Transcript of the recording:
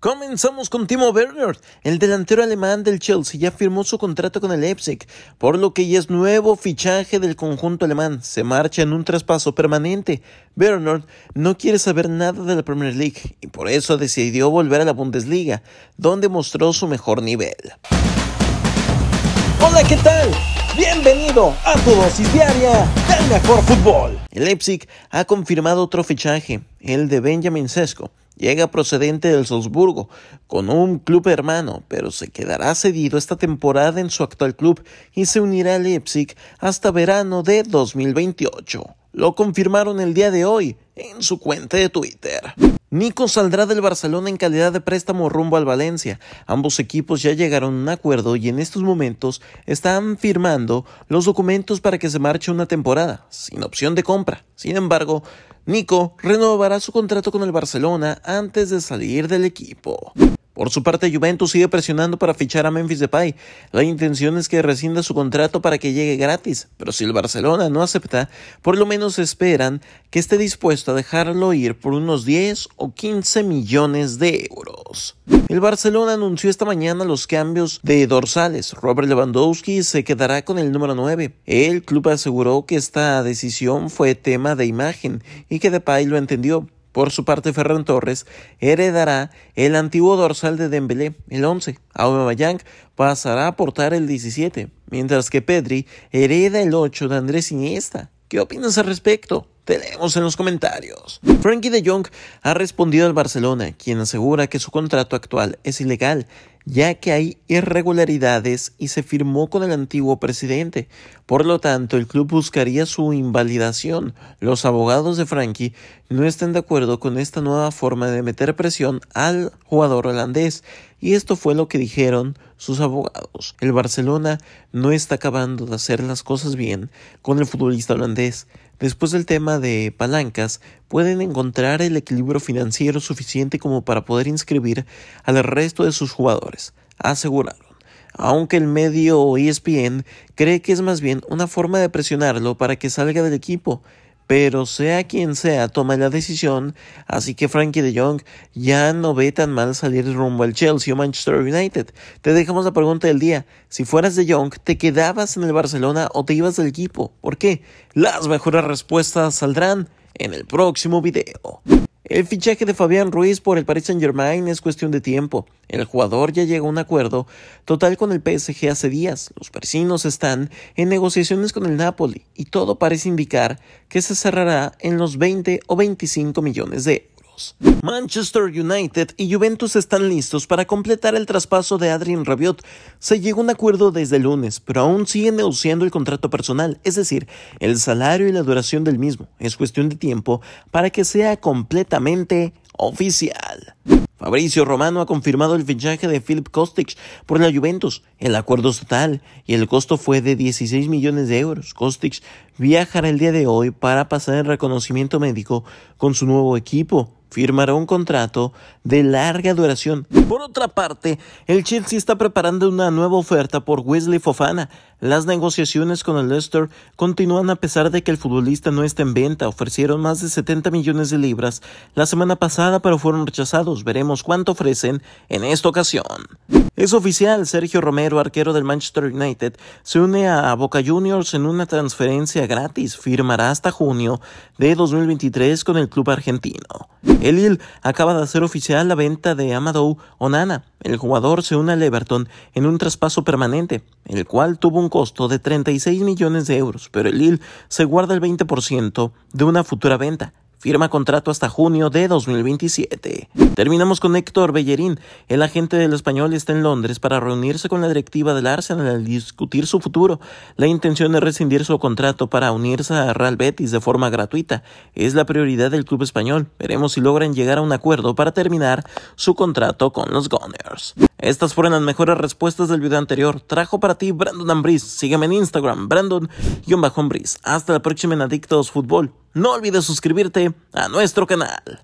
Comenzamos con Timo Werner. El delantero alemán del Chelsea ya firmó su contrato con el Leipzig, por lo que ya es nuevo fichaje del conjunto alemán. Se marcha en un traspaso permanente. Werner no quiere saber nada de la Premier League y por eso decidió volver a la Bundesliga, donde mostró su mejor nivel. Hola, ¿qué tal? Bienvenido a tu dosis diaria del mejor fútbol. El Leipzig ha confirmado otro fichaje, el de Benjamin Sesko Llega procedente del Salzburgo, con un club hermano, pero se quedará cedido esta temporada en su actual club y se unirá a Leipzig hasta verano de 2028. Lo confirmaron el día de hoy en su cuenta de Twitter. Nico saldrá del Barcelona en calidad de préstamo rumbo al Valencia. Ambos equipos ya llegaron a un acuerdo y en estos momentos están firmando los documentos para que se marche una temporada, sin opción de compra. Sin embargo, Nico renovará su contrato con el Barcelona antes de salir del equipo. Por su parte, Juventus sigue presionando para fichar a Memphis Depay. La intención es que rescinda su contrato para que llegue gratis, pero si el Barcelona no acepta, por lo menos esperan que esté dispuesto a dejarlo ir por unos 10 o 15 millones de euros. El Barcelona anunció esta mañana los cambios de dorsales. Robert Lewandowski se quedará con el número 9. El club aseguró que esta decisión fue tema de imagen y que Depay lo entendió. Por su parte, Ferran Torres heredará el antiguo dorsal de Dembélé, el 11. Aubameyang pasará a portar el 17, mientras que Pedri hereda el 8 de Andrés Iniesta. ¿Qué opinas al respecto? Te en los comentarios. Frankie de Jong ha respondido al Barcelona, quien asegura que su contrato actual es ilegal ya que hay irregularidades y se firmó con el antiguo presidente. Por lo tanto, el club buscaría su invalidación. Los abogados de Frankie no están de acuerdo con esta nueva forma de meter presión al jugador holandés, y esto fue lo que dijeron sus abogados. El Barcelona no está acabando de hacer las cosas bien con el futbolista holandés. Después del tema de palancas, pueden encontrar el equilibrio financiero suficiente como para poder inscribir al resto de sus jugadores, aseguraron aunque el medio ESPN cree que es más bien una forma de presionarlo para que salga del equipo. Pero sea quien sea, toma la decisión, así que Frankie de Jong ya no ve tan mal salir rumbo al Chelsea o Manchester United. Te dejamos la pregunta del día. Si fueras de Jong, ¿te quedabas en el Barcelona o te ibas del equipo? ¿Por qué? Las mejores respuestas saldrán en el próximo video. El fichaje de Fabián Ruiz por el Paris Saint-Germain es cuestión de tiempo. El jugador ya llegó a un acuerdo total con el PSG hace días. Los parisinos están en negociaciones con el Napoli y todo parece indicar que se cerrará en los 20 o 25 millones de Manchester United y Juventus están listos para completar el traspaso de Adrien Rabiot. Se llegó a un acuerdo desde el lunes, pero aún siguen negociando el contrato personal, es decir, el salario y la duración del mismo. Es cuestión de tiempo para que sea completamente oficial. Fabricio Romano ha confirmado el fichaje de Philip Kostic por la Juventus. El acuerdo es total y el costo fue de 16 millones de euros. Kostic viajará el día de hoy para pasar el reconocimiento médico con su nuevo equipo firmará un contrato de larga duración. Por otra parte, el Chelsea está preparando una nueva oferta por Wesley Fofana, las negociaciones con el Leicester continúan a pesar de que el futbolista no está en venta. Ofrecieron más de 70 millones de libras la semana pasada, pero fueron rechazados. Veremos cuánto ofrecen en esta ocasión. Es oficial, Sergio Romero, arquero del Manchester United, se une a Boca Juniors en una transferencia gratis. Firmará hasta junio de 2023 con el club argentino. El IL acaba de hacer oficial la venta de Amadou Onana el jugador se une al Everton en un traspaso permanente, el cual tuvo un costo de 36 millones de euros, pero el Lille se guarda el 20% de una futura venta, Firma contrato hasta junio de 2027. Terminamos con Héctor Bellerín. El agente del español está en Londres para reunirse con la directiva del Arsenal al discutir su futuro. La intención es rescindir su contrato para unirse a Real Betis de forma gratuita. Es la prioridad del club español. Veremos si logran llegar a un acuerdo para terminar su contrato con los Gunners. Estas fueron las mejores respuestas del video anterior. Trajo para ti Brandon Ambris. Sígueme en Instagram, brandon y Hasta la próxima en Adictos Fútbol no olvides suscribirte a nuestro canal.